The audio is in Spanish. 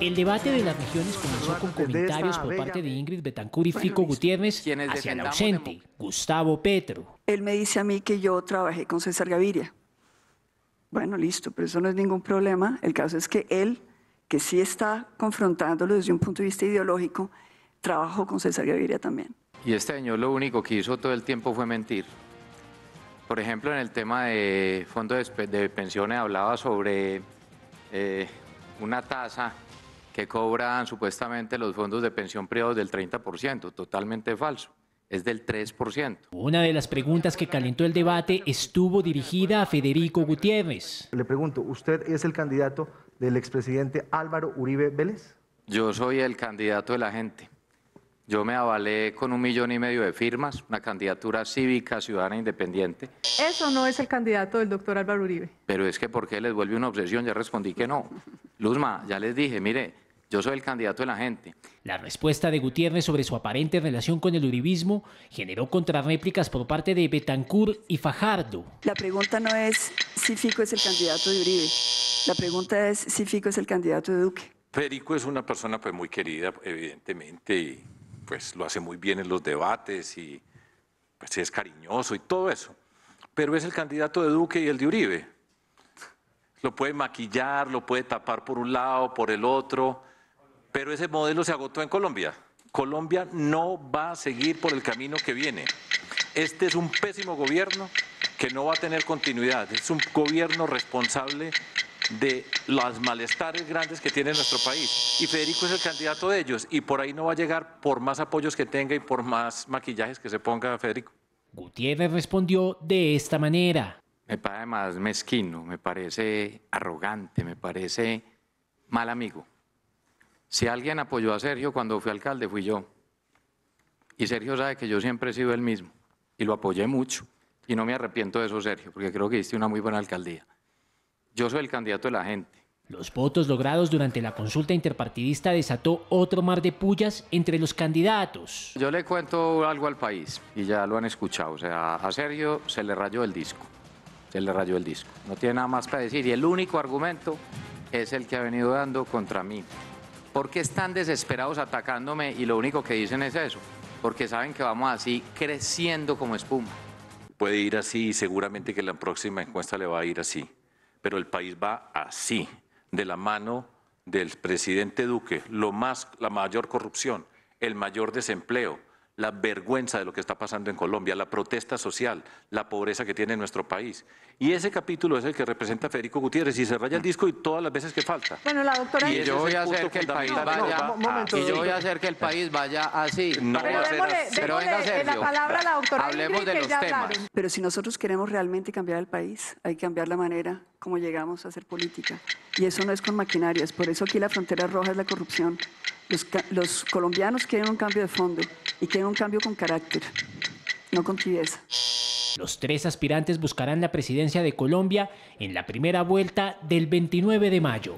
El debate de las regiones comenzó con comentarios por parte de Ingrid Betancur y Fico Gutiérrez hacia el ausente, Gustavo Petro. Él me dice a mí que yo trabajé con César Gaviria. Bueno, listo, pero eso no es ningún problema. El caso es que él, que sí está confrontándolo desde un punto de vista ideológico, trabajó con César Gaviria también. Y este año lo único que hizo todo el tiempo fue mentir. Por ejemplo, en el tema de fondos de pensiones hablaba sobre eh, una tasa que cobran supuestamente los fondos de pensión privados del 30%, totalmente falso. Es del 3%. Una de las preguntas que calentó el debate estuvo dirigida a Federico Gutiérrez. Le pregunto, ¿usted es el candidato del expresidente Álvaro Uribe Vélez? Yo soy el candidato de la gente. Yo me avalé con un millón y medio de firmas, una candidatura cívica, ciudadana independiente. Eso no es el candidato del doctor Álvaro Uribe. Pero es que ¿por qué les vuelve una obsesión? Ya respondí que no. Luzma, ya les dije, mire, yo soy el candidato de la gente. La respuesta de Gutiérrez sobre su aparente relación con el uribismo generó contrarréplicas por parte de Betancourt y Fajardo. La pregunta no es si Fico es el candidato de Uribe. La pregunta es si Fico es el candidato de Duque. Perico es una persona pues muy querida, evidentemente, y pues lo hace muy bien en los debates y pues, es cariñoso y todo eso. Pero es el candidato de Duque y el de Uribe. Lo puede maquillar, lo puede tapar por un lado, por el otro pero ese modelo se agotó en Colombia. Colombia no va a seguir por el camino que viene. Este es un pésimo gobierno que no va a tener continuidad. Es un gobierno responsable de los malestares grandes que tiene nuestro país. Y Federico es el candidato de ellos y por ahí no va a llegar por más apoyos que tenga y por más maquillajes que se ponga Federico. Gutiérrez respondió de esta manera. Me parece más mezquino, me parece arrogante, me parece mal amigo. Si alguien apoyó a Sergio cuando fui alcalde, fui yo. Y Sergio sabe que yo siempre he sido el mismo y lo apoyé mucho. Y no me arrepiento de eso, Sergio, porque creo que hiciste una muy buena alcaldía. Yo soy el candidato de la gente. Los votos logrados durante la consulta interpartidista desató otro mar de pullas entre los candidatos. Yo le cuento algo al país y ya lo han escuchado. O sea, a Sergio se le rayó el disco. Se le rayó el disco. No tiene nada más que decir. Y el único argumento es el que ha venido dando contra mí. ¿Por qué están desesperados atacándome y lo único que dicen es eso? Porque saben que vamos así creciendo como espuma. Puede ir así y seguramente que la próxima encuesta le va a ir así. Pero el país va así, de la mano del presidente Duque, lo más, la mayor corrupción, el mayor desempleo, la vergüenza de lo que está pasando en Colombia, la protesta social, la pobreza que tiene nuestro país. Y ese capítulo es el que representa Federico Gutiérrez y se raya el disco y todas las veces que falta. Bueno, la doctora... Y, yo voy a hacer que el país vaya... voy a hacer que el país vaya así. No pero a ser Pero venga, la palabra la doctora hablemos de los temas. Pero si nosotros queremos realmente cambiar el país, hay que cambiar la manera como llegamos a hacer política. Y eso no es con maquinarias. Por eso aquí la frontera roja es la corrupción. los colombianos quieren un cambio de fondo y tenga un cambio con carácter, no con tibieza. Los tres aspirantes buscarán la presidencia de Colombia en la primera vuelta del 29 de mayo.